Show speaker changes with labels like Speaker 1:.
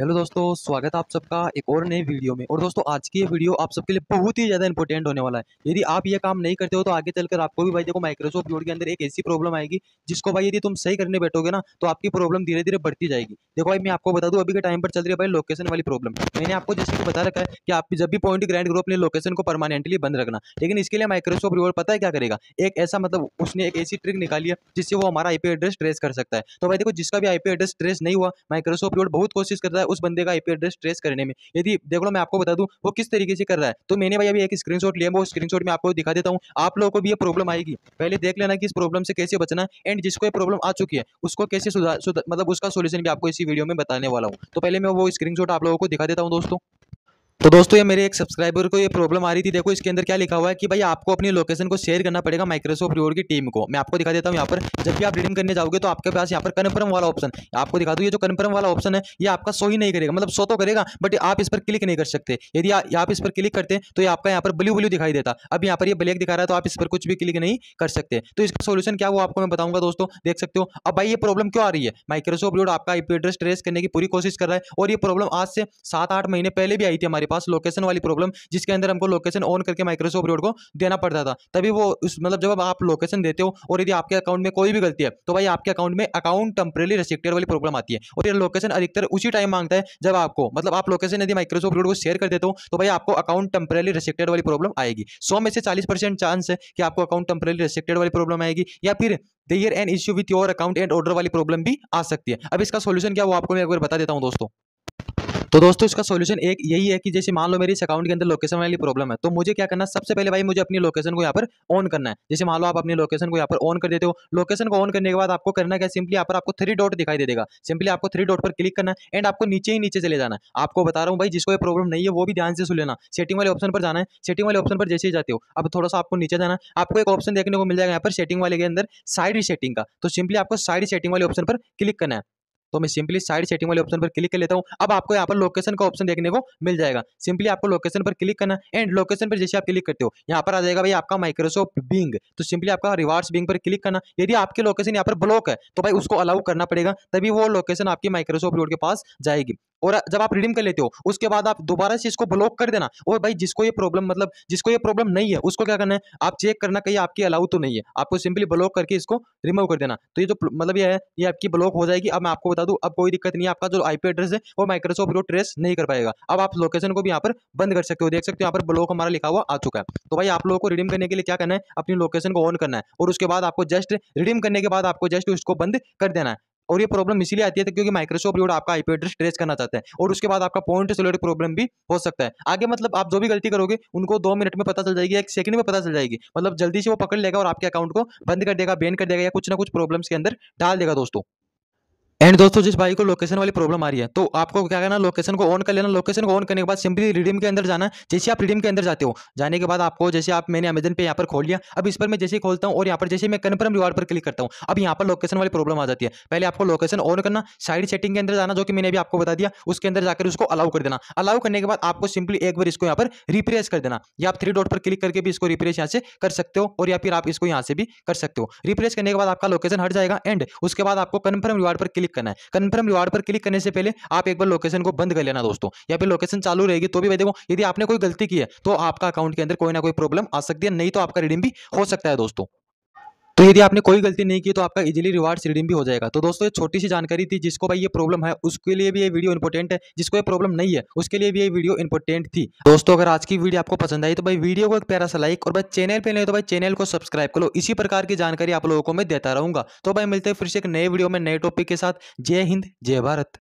Speaker 1: hello दोस्तों स्वागत है आप सबका एक और नई वीडियो में और दोस्तों आज की ये वीडियो आप सबके लिए बहुत ही ज़्यादा इंपॉर्टेंट होने वाला है यदि आप ये काम नहीं करते हो तो आगे चलकर आपको भी भाई देखो माइक्रोसॉफ्ट वर्ड के अंदर एक ऐसी प्रॉब्लम आएगी जिसको भाई यदि तुम सही करने बैठोगे ना तो आपकी प्रॉब्लम धीरे धीरे बढ़ती जाएगी देखो भाई मैं आपको बता दूँ अभी के टाइम पर चल रही है भाई लोकेशन वाली प्रॉब्लम मैंने आपको जैसे कि बता रखा है कि आप जब भी पॉइंट ग्रैंड करो अपने लोकेशन को परमानेंटली बंद रखना लेकिन इसके लिए माइक्रोसॉफ्ट वर्ड पता है क्या करेगा एक ऐसा मतलब उसने एक ऐसी ट्रिक निकाली है जिससे वो हमारा आईपी एड्रेस ट्रेस कर सकता है तो भाई देखो जिसका भी आईपी एड्रेस ट्रेस नहीं हुआ माइक्रोसॉफ्ट वर्ड बहुत कोशिश करता है है उस बंदे का आई एड्रेस ट्रेस करने में यदि देख लो मैं आपको बता दूँ वो किस तरीके से कर रहा है तो मैंने भाई अभी एक स्क्रीन शॉट लिया वो स्क्रीन मैं आपको दिखा देता हूँ आप लोगों को भी ये प्रॉब्लम आएगी पहले देख लेना कि इस प्रॉब्लम से कैसे बचना एंड जिसको ये प्रॉब्लम आ चुकी है उसको कैसे सुधार मतलब उसका सोल्यूशन भी आपको इसी वीडियो में बताने वाला हूँ तो पहले मैं वो स्क्रीन आप लोगों को दिखा देता हूँ दोस्तों तो दोस्तों ये मेरे एक सब्सक्राइबर को ये प्रॉब्लम आ रही थी देखो इसके अंदर क्या लिखा हुआ है कि भाई आपको अपनी लोकेशन को शेयर करना पड़ेगा माइक्रोसॉफ्ट रोड की टीम को मैं आपको दिखा देता हूँ यहाँ पर जब भी आप रिडीम करने जाओगे तो आपके पास यहाँ पर कन्फर्म वाला ऑप्शन आपको दिखा दूँ ये जो कन्फर्म वाला ऑप्शन है ये आपका सो ही नहीं करेगा मतलब सो तो करेगा बट आप इस पर क्लिक नहीं कर सकते यदि आप इस पर क्लिक करते तो ये आपका यहाँ पर ब्लू ब्लू दिखाई देता अब यहाँ पर ये ब्लैक दिखा रहा है तो आप इस पर कुछ भी क्लिक नहीं कर सकते तो इसका सोल्यूशन क्या वो आपको मैं बताऊंगा दोस्तों देख सकते हो अब भाई ये प्रॉब्लम क्यों आ रही है माइक्रोसॉफ्ट रोड आपका आईपी एड्रेस ट्रेस करने की पूरी कोशिश कर रहा है और ये प्रॉब्लम आज से सात आठ महीने पहले भी आई थी हमारे पास पास लोकेशन वाली प्रॉब्लम जिसके अंदर हमको लोकेशन ऑन करके माइक्रोसॉफ्ट रोड को देना पड़ता था तभी वो उस मतलब जब आप लोकेशन देते हो और यदि आपके अकाउंट में कोई भी गलती है तो भाई आपके अकाउंट में अकाउंट टेम्परेली रिस्ट्रिक्टेड वाली प्रॉब्लम आती है और ये लोकेशन अधिकतर उसी टाइम मांगता है जब आपको मतलब आप लोकेशन यदि माइक्रोसॉफ्ट रोड को शेयर कर देते हो तो भाई आपको अकाउंट टेम्परेली रिस्ट्रिक्टेड वाली प्रॉब्लम आएगी सौ में से चालीस चांस है कि आपको अकाउंट टेम्परेली रिस्ट्रिक्टेड वाली प्रॉब्लम आएगी या फिर there an issue with your account and order वाली प्रॉब्लम भी आ सकती है अब इसका सोल्यूशन क्या वो आपको मैं एक बार बता देता हूँ दोस्तों तो दोस्तों इसका सोल्यूशन एक यही है कि जैसे मान लो मेरी इस अकाउंट के अंदर लोकेशन वाली प्रॉब्लम है तो मुझे क्या करना सबसे पहले भाई मुझे अपनी लोकेशन को यहाँ पर ऑन करना है जैसे मान लो आप अपनी लोकेशन को यहाँ पर ऑन कर देते हो लोकेशन को ऑन करने के बाद आपको करना क्या सिंपली यहाँ पर आपको थ्री डॉट दिखाई दे देगा सिंपली आपको थ्री डॉट पर क्लिक करना है एंड आपको नीचे ही नीचे चले जाना है आपको बता रहा हूँ भाई जिसको यह प्रॉब्लम नहीं है वो भी ध्यान से सुन लेना सेटिंग वाले ऑप्शन पर जाना है सेटिंग वाले ऑप्शन पर जैसे ही जाते हो अब थोड़ा सा आपको नीचे जाना आपको एक ऑप्शन देखने को मिल जाएगा यहाँ पर सेटिंग वाले के अंदर साइड सेटिंग का तो सिंपली आपको साइड सेटिंग वाले ऑप्शन पर क्लिक करना है तो मैं सिंपली साइड सेटिंग वाले ऑप्शन पर क्लिक कर लेता हूँ अब आपको यहाँ पर लोकेशन का ऑप्शन देखने को मिल जाएगा सिंपली आपको लोकेशन पर क्लिक करना एंड लोकेशन पर जैसे आप क्लिक करते हो यहाँ पर आ जाएगा भाई आपका माइक्रोसॉफ्ट बिंग तो सिंपली आपका रिवार्ड्स बिंग पर क्लिक करना यदि आपकी लोकेशन यहाँ पर ब्लॉक है तो भाई उसको अलाउ करना पड़ेगा तभी वो लोकेशन आपकी माइक्रोसॉफ्ट रोड के पास जाएगी और जब आप रिडीम कर लेते हो उसके बाद आप दोबारा से इसको ब्लॉक कर देना और भाई जिसको ये प्रॉब्लम मतलब जिसको ये प्रॉब्लम नहीं है उसको क्या करना है आप चेक करना कहीं आपकी अलाउ तो नहीं है आपको सिंपली ब्लॉक करके इसको रिमूव कर देना तो ये जो मतलब ये है ये आपकी ब्लॉक हो जाएगी अब मैं आपको बता दूँ अब कोई दिक्कत नहीं है आपका जो आई एड्रेस है वो माइक्रोसॉफ्ट ट्रेस नहीं कर पाएगा अब आप लोकेशन को भी यहाँ पर बंद कर सकते हो देख सकते हो यहाँ पर ब्लॉक हमारा लिखा हुआ आ चुका है तो भाई आप लोगों को रिडीम करने के लिए क्या करना है अपनी लोकेशन को ऑन करना है और उसके बाद आपको जस्ट रिडीम करने के बाद आपको जस्ट उसको बंद कर देना है और ये प्रॉब्लम इसलिए आती है तो क्योंकि माइक्रोसॉफ्ट रोड आपका आईपी एड्रेस ट्रेस करना चाहते हैं और उसके बाद आपका पॉइंट से रिलेटेड प्रॉब्लम भी हो सकता है आगे मतलब आप जो भी गलती करोगे उनको दो मिनट में पता चल जाएगी एक सेकंड में पता चल जाएगी मतलब जल्दी से वो पकड़ लेगा और आपके अकाउंट को बंद कर देगा बैन कर देगा या कुछ ना कुछ प्रॉब्लम्स के अंदर डाल देगा दोस्तों एंड दोस्तों जिस भाई को लोकेशन वाली प्रॉब्लम आ रही है तो आपको क्या करना लोकेशन को ऑन कर लेना लोकेशन को ऑन करने के बाद सिंपली रिडीम के अंदर जाना जैसे आप रिडीम के अंदर जाते हो जाने के बाद आपको जैसे आप मैंने अमेजन पे यहाँ पर खोल लिया अब इस पर मैं जैसे खोलता हूँ और यहाँ पर जैसे मैं कन्फर्म रिवार्ड पर क्लिक करता हूँ अब यहाँ पर लोकेशन वाली प्रॉब्लम आ जाती है पहले आपको लोकेशन ऑन करना साइड सेटिंग के अंदर जाना जो कि मैंने भी आपको बता दिया उसके अंदर जाकर उसको अलाउ कर देना अलाउ करने के बाद आपको सिंपली एक बार इसको यहाँ पर रिप्रेस कर देना या आप थ्री डॉट पर क्लिक करके भी इसको रिप्रेस यहाँ से कर सकते हो और या फिर आप इसको यहाँ से भी कर सकते हो रिप्रेस करने के बाद आपका लोकेशन हट जाएगा एंड उसके बाद आपको कन्फर्म रिवार्ड पर क्लिक क्लिक करना है कन्फर्म रिवार्ड पर क्लिक करने से पहले आप एक बार लोकेशन को बंद कर लेना दोस्तों या फिर लोकेशन चालू रहेगी तो भी भाई देखो यदि आपने कोई गलती की है तो आपका अकाउंट के अंदर कोई ना कोई प्रॉब्लम आ सकती है नहीं तो आपका रिडीम भी हो सकता है दोस्तों तो यदि आपने कोई गलती नहीं की तो आपका इजीली रिवार्ड्स रिडीम भी हो जाएगा तो दोस्तों ये छोटी सी जानकारी थी जिसको भाई ये प्रॉब्लम है उसके लिए भी ये वीडियो इंपॉर्टेंट है जिसको ये प्रॉब्लम नहीं है उसके लिए भी ये वीडियो इंपॉर्टेंट थी दोस्तों अगर आज की वीडियो आपको पसंद आई तो भाई वीडियो को एक प्यारा सा लाइक और भाई चैनल पर नहीं तो भाई चैनल को सब्सक्राइब करो इसी प्रकार की जानकारी आप लोगों को मैं देता रहूंगा तो भाई मिलते हैं फिर से एक नए वीडियो में नए टॉपिक के साथ जय हिंद जय भारत